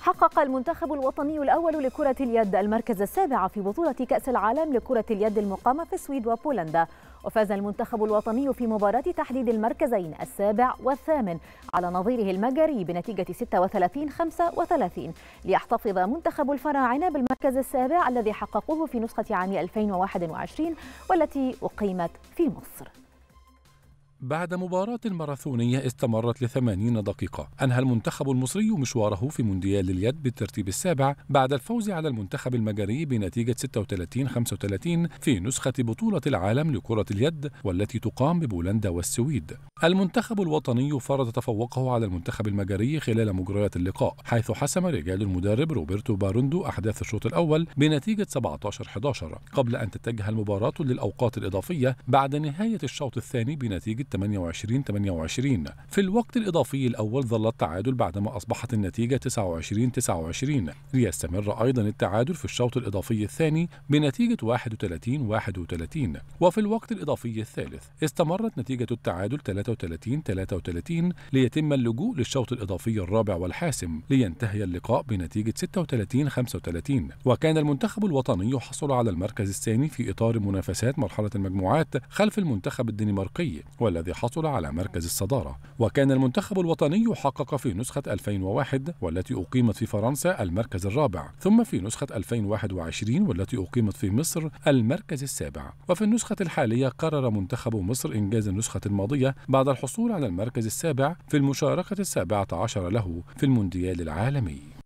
حقق المنتخب الوطني الأول لكرة اليد المركز السابع في بطولة كأس العالم لكرة اليد المقامة في السويد وبولندا وفاز المنتخب الوطني في مباراة تحديد المركزين السابع والثامن على نظيره المجري بنتيجة 36-35 ليحتفظ منتخب الفراعنة بالمركز السابع الذي حققوه في نسخة عام 2021 والتي أقيمت في مصر بعد مباراة ماراثونية استمرت لثمانين دقيقة أنهى المنتخب المصري مشواره في مونديال اليد بالترتيب السابع بعد الفوز على المنتخب المجري بنتيجة 36-35 في نسخة بطولة العالم لكرة اليد والتي تقام ببولندا والسويد المنتخب الوطني فرض تفوقه على المنتخب المجري خلال مجريات اللقاء حيث حسم رجال المدرب روبرتو باروندو أحداث الشوط الأول بنتيجة 17-11 قبل أن تتجه المباراة للأوقات الإضافية بعد نهاية الشوط الثاني بنتيجة 28 28 في الوقت الإضافي الأول ظل التعادل بعدما أصبحت النتيجة 29 29 ليستمر أيضا التعادل في الشوط الإضافي الثاني بنتيجة 31 31 وفي الوقت الإضافي الثالث استمرت نتيجة التعادل 33 33 ليتم اللجوء للشوط الإضافي الرابع والحاسم لينتهي اللقاء بنتيجة 36 35 وكان المنتخب الوطني يحصل على المركز الثاني في إطار منافسات مرحلة المجموعات خلف المنتخب الدنماركي ولا الذي حصل على مركز الصدارة وكان المنتخب الوطني حقق في نسخة 2001 والتي أقيمت في فرنسا المركز الرابع ثم في نسخة 2021 والتي أقيمت في مصر المركز السابع وفي النسخة الحالية قرر منتخب مصر إنجاز النسخة الماضية بعد الحصول على المركز السابع في المشاركة السابعة عشر له في المونديال العالمي